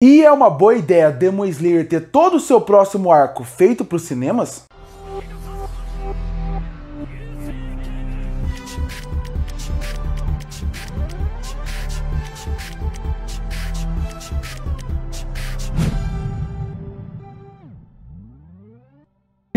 E é uma boa ideia Demon Slayer ter todo o seu próximo arco feito para os cinemas?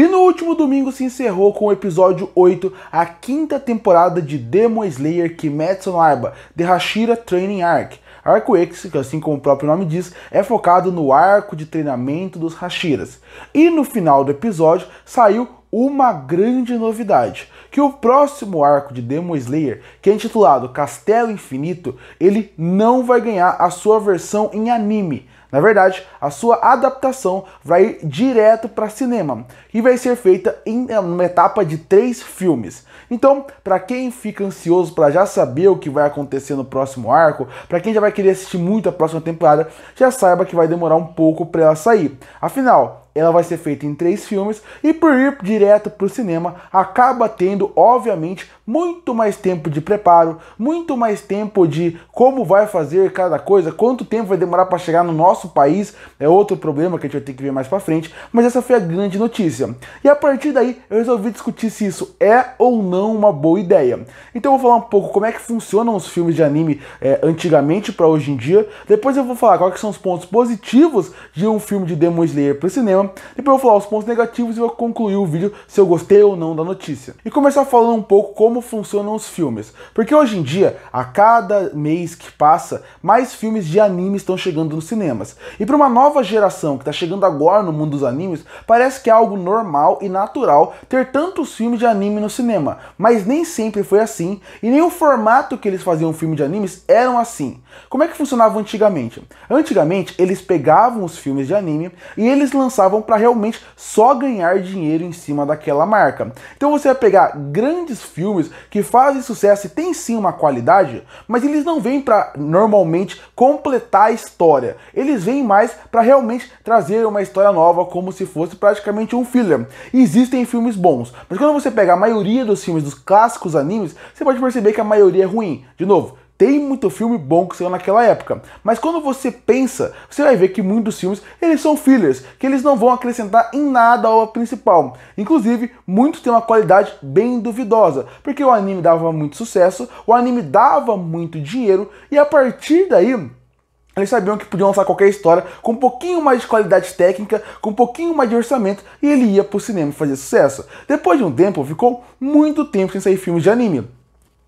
E no último domingo se encerrou com o episódio 8, a quinta temporada de Demon Slayer Kimetsu no Arba, The Hashira Training Arc. Arco X, que assim como o próprio nome diz, é focado no arco de treinamento dos Hashiras. E no final do episódio saiu uma grande novidade, que o próximo arco de Demon Slayer, que é intitulado Castelo Infinito, ele não vai ganhar a sua versão em anime, na verdade, a sua adaptação vai ir direto para cinema e vai ser feita em eh, uma etapa de três filmes. Então, para quem fica ansioso para já saber o que vai acontecer no próximo arco, para quem já vai querer assistir muito a próxima temporada, já saiba que vai demorar um pouco para ela sair. Afinal, ela vai ser feita em três filmes e por ir direto para o cinema acaba tendo, obviamente, muito mais tempo de preparo, muito mais tempo de como vai fazer cada coisa, quanto tempo vai demorar para chegar no nosso país, é outro problema que a gente vai ter que ver mais para frente, mas essa foi a grande notícia. E a partir daí eu resolvi discutir se isso é ou não uma boa ideia. Então eu vou falar um pouco como é que funcionam os filmes de anime é, antigamente para hoje em dia, depois eu vou falar quais são os pontos positivos de um filme de Demon Slayer para o cinema e Depois eu vou falar os pontos negativos e vou concluir o vídeo se eu gostei ou não da notícia. E começar falando um pouco como funcionam os filmes. Porque hoje em dia, a cada mês que passa, mais filmes de anime estão chegando nos cinemas. E para uma nova geração que está chegando agora no mundo dos animes, parece que é algo normal e natural ter tantos filmes de anime no cinema. Mas nem sempre foi assim, e nem o formato que eles faziam filme de animes eram assim. Como é que funcionava antigamente? Antigamente, eles pegavam os filmes de anime e eles lançavam usavam para realmente só ganhar dinheiro em cima daquela marca. Então você vai pegar grandes filmes que fazem sucesso e tem sim uma qualidade, mas eles não vêm para normalmente completar a história. Eles vêm mais para realmente trazer uma história nova, como se fosse praticamente um filler. Existem filmes bons, mas quando você pega a maioria dos filmes dos clássicos animes, você pode perceber que a maioria é ruim. De novo, tem muito filme bom que saiu naquela época, mas quando você pensa, você vai ver que muitos filmes eles são fillers, que eles não vão acrescentar em nada ao principal. Inclusive, muitos têm uma qualidade bem duvidosa, porque o anime dava muito sucesso, o anime dava muito dinheiro e a partir daí eles sabiam que podiam lançar qualquer história com um pouquinho mais de qualidade técnica, com um pouquinho mais de orçamento, e ele ia pro cinema fazer sucesso. Depois de um tempo, ficou muito tempo sem sair filmes de anime.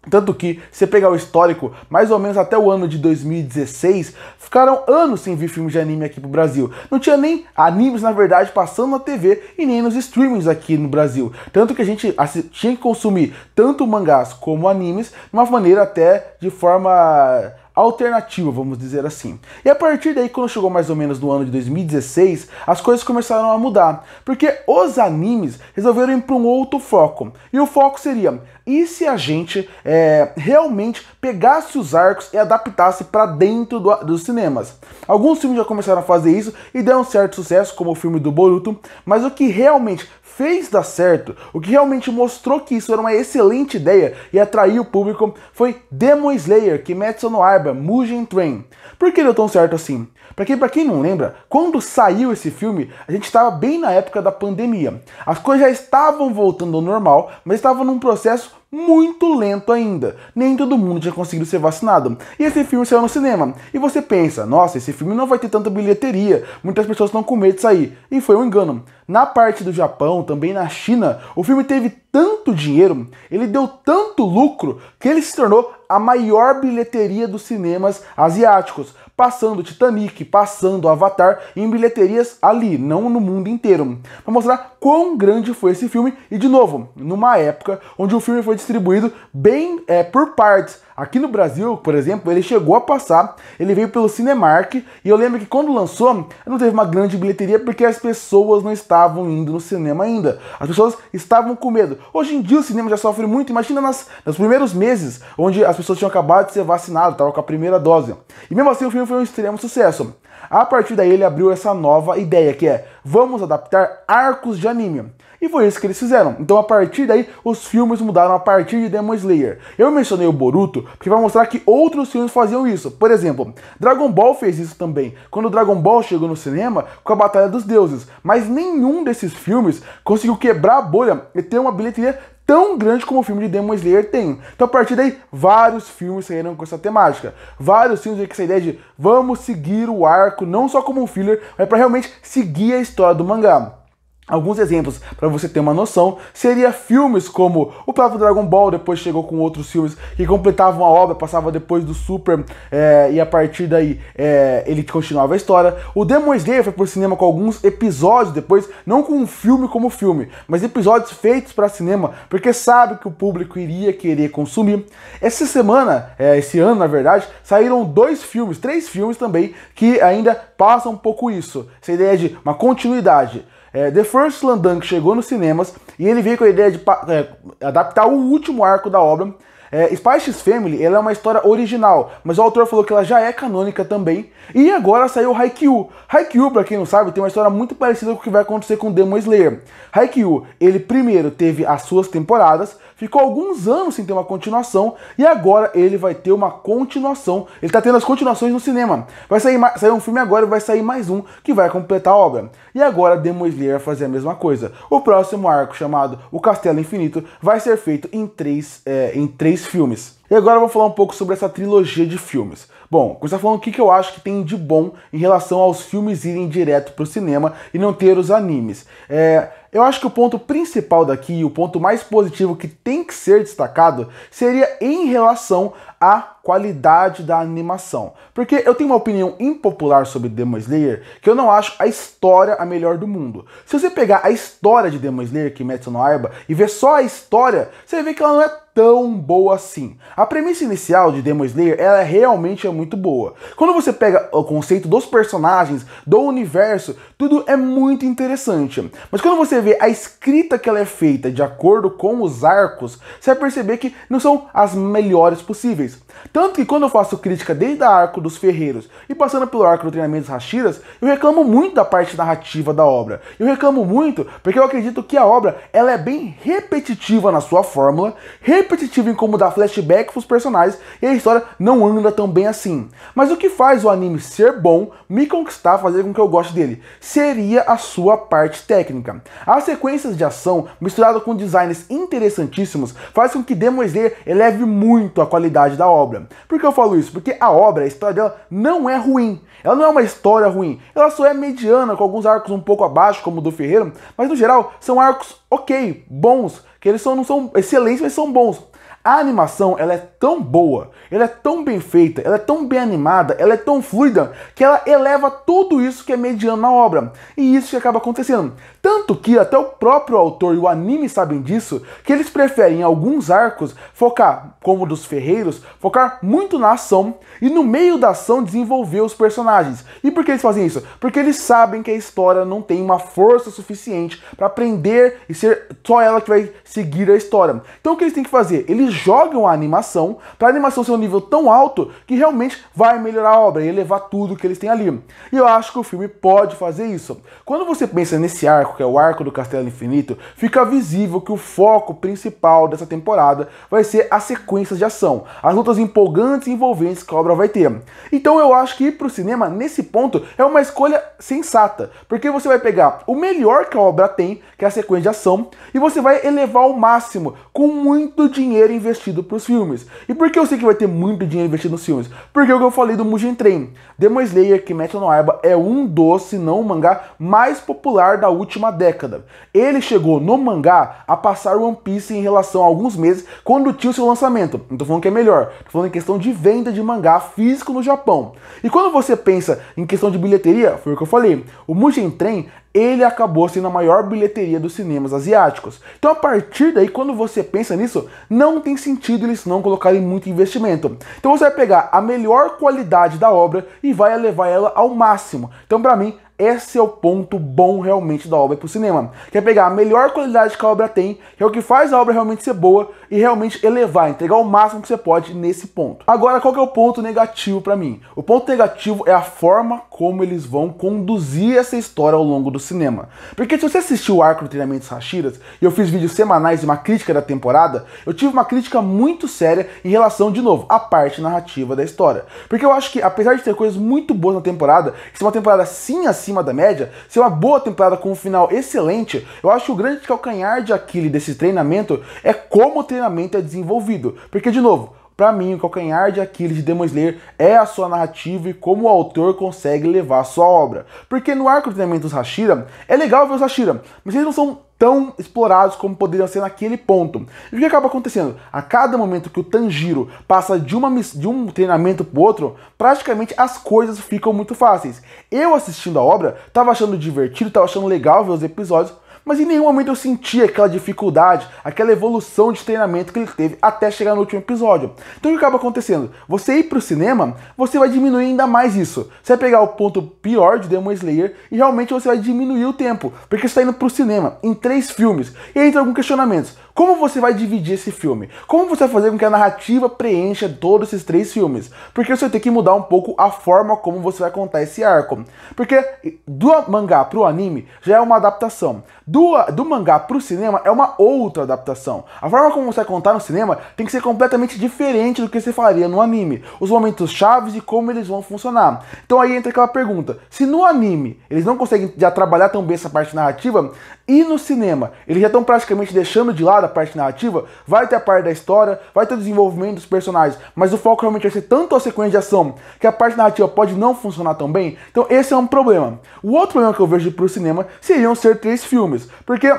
Tanto que, se pegar o histórico, mais ou menos até o ano de 2016, ficaram anos sem vir filmes de anime aqui pro Brasil. Não tinha nem animes, na verdade, passando na TV e nem nos streamings aqui no Brasil. Tanto que a gente tinha que consumir tanto mangás como animes de uma maneira até de forma alternativa, vamos dizer assim. E a partir daí, quando chegou mais ou menos no ano de 2016, as coisas começaram a mudar, porque os animes resolveram ir para um outro foco. E o foco seria: e se a gente é, realmente pegasse os arcos e adaptasse para dentro do, dos cinemas? Alguns filmes já começaram a fazer isso e deram certo sucesso, como o filme do Boruto, mas o que realmente fez dar certo, o que realmente mostrou que isso era uma excelente ideia e atraiu o público foi Demon Slayer Kimetsu no Yaiba Mugen Train. Por que deu tão certo assim? quem, para quem não lembra, quando saiu esse filme, a gente estava bem na época da pandemia. As coisas já estavam voltando ao normal, mas estava num processo muito lento ainda. Nem todo mundo tinha conseguido ser vacinado. E esse filme saiu no cinema. E você pensa, nossa, esse filme não vai ter tanta bilheteria, muitas pessoas estão com medo de sair. E foi um engano. Na parte do Japão, também na China, o filme teve tanto dinheiro, ele deu tanto lucro, que ele se tornou a maior bilheteria dos cinemas asiáticos passando Titanic, passando Avatar em bilheterias ali, não no mundo inteiro, para mostrar quão grande foi esse filme e de novo, numa época onde o filme foi distribuído bem é, por partes. Aqui no Brasil, por exemplo, ele chegou a passar, ele veio pelo Cinemark, e eu lembro que quando lançou, não teve uma grande bilheteria porque as pessoas não estavam indo no cinema ainda. As pessoas estavam com medo. Hoje em dia o cinema já sofre muito, imagina nas, nos primeiros meses, onde as pessoas tinham acabado de ser vacinadas, estavam com a primeira dose. E mesmo assim o filme foi um extremo sucesso. A partir daí ele abriu essa nova ideia que é vamos adaptar arcos de anime. E foi isso que eles fizeram. Então a partir daí os filmes mudaram a partir de Demon Slayer. Eu mencionei o Boruto porque vai mostrar que outros filmes faziam isso. Por exemplo, Dragon Ball fez isso também. Quando Dragon Ball chegou no cinema com a Batalha dos Deuses, mas nenhum desses filmes conseguiu quebrar a bolha e ter uma bilheteria tão grande como o filme de Demon Slayer tem. Então, a partir daí, vários filmes saíram com essa temática. Vários filmes com essa ideia de vamos seguir o arco, não só como um filler, mas para realmente seguir a história do mangá. Alguns exemplos para você ter uma noção seria filmes como o próprio Dragon Ball, depois chegou com outros filmes que completavam a obra, passava depois do Super é, e a partir daí é, ele continuava a história. O Demon Slayer foi pro cinema com alguns episódios depois, não com um filme como filme, mas episódios feitos para cinema, porque sabe que o público iria querer consumir. Essa semana, é, esse ano na verdade, saíram dois filmes, três filmes também, que ainda passam um pouco isso, essa ideia de uma continuidade. É, The First Slam Dunk chegou nos cinemas e ele veio com a ideia de é, adaptar o último arco da obra é, Family ela é uma história original, mas o autor falou que ela já é canônica também. E agora saiu Haikyuu. Haikyuu, pra quem não sabe, tem uma história muito parecida com o que vai acontecer com Demon Slayer. Haikyuu, ele primeiro teve as suas temporadas, ficou alguns anos sem ter uma continuação, e agora ele vai ter uma continuação. Ele tá tendo as continuações no cinema. Vai sair, sair um filme agora e vai sair mais um que vai completar a obra. E agora Demon Slayer vai fazer a mesma coisa. O próximo arco, chamado O Castelo Infinito, vai ser feito em três, é, em três filmes. E agora eu vou falar um pouco sobre essa trilogia de filmes. Bom, começar tá falando o que, eu acho que tem de bom em relação aos filmes irem direto pro cinema e não ter os animes. É, eu acho que o ponto principal daqui, o ponto mais positivo que tem que ser destacado, seria em relação a qualidade da animação. Porque eu tenho uma opinião impopular sobre Demon Slayer, que eu não acho a história a melhor do mundo. Se você pegar a história de Demon Slayer, Kimetsu no Aiba, e ver só a história, você vê que ela não é tão boa assim. A premissa inicial de Demon Slayer, ela é realmente é muito boa. Quando você pega o conceito dos personagens, do universo, tudo é muito interessante. Mas quando você vê a escrita que ela é feita de acordo com os arcos, você vai perceber que não são as melhores possíveis. Tanto que quando eu faço crítica desde a Arco dos Ferreiros e passando pelo Arco do Treinamento dos Hashiras, eu reclamo muito da parte narrativa da obra. Eu reclamo muito porque eu acredito que a obra ela é bem repetitiva na sua fórmula, repetitiva em como dar flashback para os personagens e a história não anda tão bem assim. Mas o que faz o anime ser bom, me conquistar, fazer com que eu goste dele, seria a sua parte técnica. As sequências de ação, misturado com designs interessantíssimos, faz com que Demon Slayer eleve muito a qualidade da obra. Por que eu falo isso? Porque a obra, a história dela não é ruim. Ela não é uma história ruim. Ela só é mediana, com alguns arcos um pouco abaixo, como o do Ferreira, mas no geral são arcos ok, bons, que eles são, não são excelentes, mas são bons. A animação ela é tão boa, ela é tão bem feita, ela é tão bem animada, ela é tão fluida que ela eleva tudo isso que é mediano na obra. E isso que acaba acontecendo. Tanto que até o próprio autor e o anime sabem disso, que eles preferem em alguns arcos focar, como o dos ferreiros, focar muito na ação e no meio da ação desenvolver os personagens. E por que eles fazem isso? Porque eles sabem que a história não tem uma força suficiente para prender e ser só ela que vai seguir a história. Então o que eles têm que fazer? Eles jogam a animação para a animação ser um nível tão alto que realmente vai melhorar a obra e elevar tudo que eles têm ali. E eu acho que o filme pode fazer isso. Quando você pensa nesse arco, que é o arco do Castelo Infinito, fica visível que o foco principal dessa temporada vai ser as sequências de ação, as lutas empolgantes e envolventes que a obra vai ter. Então eu acho que ir para o cinema nesse ponto é uma escolha sensata, porque você vai pegar o melhor que a obra tem, que é a sequência de ação, e você vai elevar ao máximo com muito dinheiro investido para os filmes. E por que eu sei que vai ter muito dinheiro investido nos filmes? Porque é o que eu falei do Mugen Train. Demon Slayer mete no arba é um dos, se não o mangá, mais popular da última década. Ele chegou no mangá a passar One Piece em relação a alguns meses quando tinha o seu lançamento. Não tô falando que é melhor, tô falando em questão de venda de mangá físico no Japão. E quando você pensa em questão de bilheteria, foi o que eu falei, o Mugen Train ele acabou sendo a maior bilheteria dos cinemas asiáticos. Então, a partir daí, quando você pensa nisso, não tem sentido eles não colocarem muito investimento. Então, você vai pegar a melhor qualidade da obra e vai elevar ela ao máximo. Então, para mim, esse é o ponto bom realmente da obra para o cinema, Quer é pegar a melhor qualidade que a obra tem, que é o que faz a obra realmente ser boa e realmente elevar, entregar o máximo que você pode nesse ponto. Agora, qual que é o ponto negativo para mim? O ponto negativo é a forma como eles vão conduzir essa história ao longo do cinema. Porque se você assistiu o arco do treinamento Hashiras, e eu fiz vídeos semanais de uma crítica da temporada, eu tive uma crítica muito séria em relação, de novo, à parte narrativa da história. Porque eu acho que, apesar de ter coisas muito boas na temporada, se é uma temporada sim assim, acima da média, ser uma boa temporada com um final excelente, eu acho que o grande calcanhar de Aquiles desse treinamento é como o treinamento é desenvolvido. Porque, de novo, para mim, o calcanhar de Aquiles de Demon Slayer é a sua narrativa e como o autor consegue levar a sua obra. Porque no arco de treinamento dos Hashira, é legal ver os Hashira, mas eles não são tão explorados como poderiam ser naquele ponto. E o que acaba acontecendo? A cada momento que o Tanjiro passa de, uma, de um treinamento para outro, praticamente as coisas ficam muito fáceis. Eu assistindo a obra, estava achando divertido, estava achando legal ver os episódios, mas em nenhum momento eu senti aquela dificuldade, aquela evolução de treinamento que ele teve até chegar no último episódio. Então o que acaba acontecendo? Você ir pro cinema, você vai diminuir ainda mais isso. Você vai pegar o ponto pior de Demon Slayer e realmente você vai diminuir o tempo, porque você tá indo pro cinema em três filmes. E aí entra alguns questionamentos. Como você vai dividir esse filme? Como você vai fazer com que a narrativa preencha todos esses três filmes? Porque você tem que mudar um pouco a forma como você vai contar esse arco. Porque do mangá pro anime já é uma adaptação. Do, do mangá pro cinema é uma outra adaptação. A forma como você contar no cinema tem que ser completamente diferente do que você faria no anime. Os momentos chaves e como eles vão funcionar. Então aí entra aquela pergunta: se no anime eles não conseguem já trabalhar tão bem essa parte narrativa, e no cinema. Eles já estão praticamente deixando de lado a parte narrativa, vai ter a parte da história, vai ter o desenvolvimento dos personagens, mas o foco realmente vai ser tanto a sequência de ação que a parte narrativa pode não funcionar tão bem. Então esse é um problema. O outro problema que eu vejo para o cinema seriam ser três filmes, porque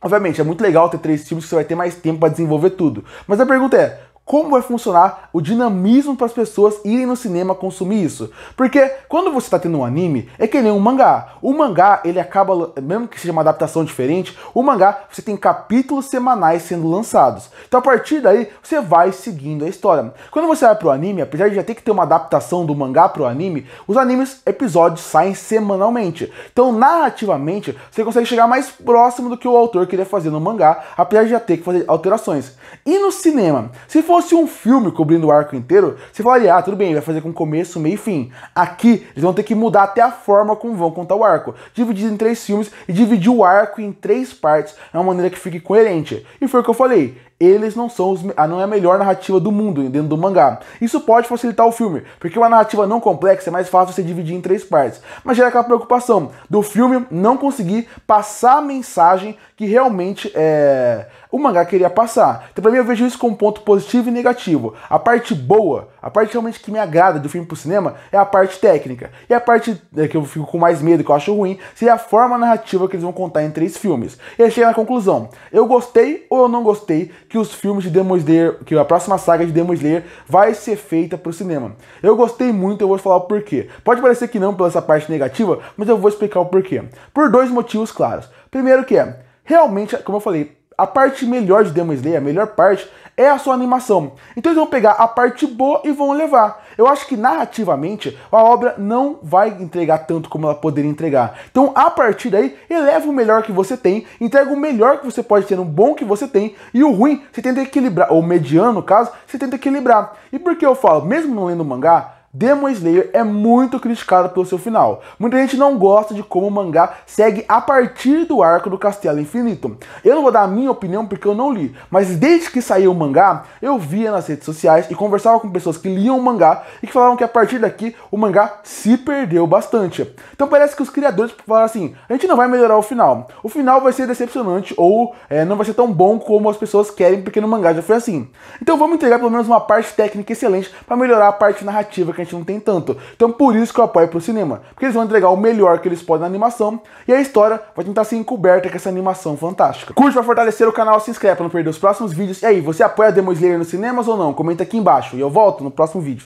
obviamente é muito legal ter três filmes que você vai ter mais tempo para desenvolver tudo. Mas a pergunta é como vai funcionar o dinamismo para as pessoas irem no cinema consumir isso. Porque quando você está tendo um anime, é que nem um mangá. O mangá, ele acaba, mesmo que seja uma adaptação diferente, o mangá você tem capítulos semanais sendo lançados. Então a partir daí, você vai seguindo a história. Quando você vai para o anime, apesar de já ter que ter uma adaptação do mangá para o anime, os animes episódios saem semanalmente. Então narrativamente, você consegue chegar mais próximo do que o autor queria fazer no mangá, apesar de já ter que fazer alterações. E no cinema, se for fosse um filme cobrindo o arco inteiro, você falaria, ah, tudo bem, vai fazer com começo, meio e fim. Aqui, eles vão ter que mudar até a forma como vão contar o arco. Dividir em três filmes e dividir o arco em três partes é uma maneira que fique coerente. E foi o que eu falei eles não são os, ah, não é a melhor narrativa do mundo dentro do mangá. Isso pode facilitar o filme, porque uma narrativa não complexa é mais fácil você dividir em três partes. Mas gera aquela preocupação do filme não conseguir passar a mensagem que realmente é, o mangá queria passar. Então, pra mim, eu vejo isso como ponto positivo e negativo. A parte boa a parte realmente que me agrada do filme pro cinema é a parte técnica. E a parte é, que eu fico com mais medo, que eu acho ruim, seria a forma narrativa que eles vão contar em três filmes. E aí chega na conclusão. Eu gostei ou eu não gostei que os filmes de Demon Slayer, que a próxima saga de Demon Slayer vai ser feita pro cinema. Eu gostei muito, eu vou falar o porquê. Pode parecer que não pela essa parte negativa, mas eu vou explicar o porquê. Por dois motivos claros. Primeiro que é, realmente, como eu falei, a parte melhor de Demon Slayer, a melhor parte, é a sua animação. Então eles vão pegar a parte boa e vão levar. Eu acho que narrativamente a obra não vai entregar tanto como ela poderia entregar. Então a partir daí, eleva o melhor que você tem, entrega o melhor que você pode ter, o bom que você tem e o ruim você tenta equilibrar, ou mediano no caso, você tenta equilibrar. E por que eu falo, mesmo não lendo mangá, Demon Slayer é muito criticado pelo seu final. Muita gente não gosta de como o mangá segue a partir do arco do Castelo Infinito. Eu não vou dar a minha opinião porque eu não li, mas desde que saiu o mangá, eu via nas redes sociais e conversava com pessoas que liam o mangá e que falavam que a partir daqui o mangá se perdeu bastante. Então parece que os criadores falaram assim: a gente não vai melhorar o final. O final vai ser decepcionante ou é, não vai ser tão bom como as pessoas querem, porque no mangá já foi assim. Então vamos entregar pelo menos uma parte técnica excelente para melhorar a parte narrativa que a gente não tem tanto. Então por isso que eu apoio pro cinema, porque eles vão entregar o melhor que eles podem na animação e a história vai tentar ser encoberta com essa animação fantástica. Curte para fortalecer o canal, se inscreve pra não perder os próximos vídeos. E aí, você apoia Demo Slayer nos cinemas ou não? Comenta aqui embaixo e eu volto no próximo vídeo.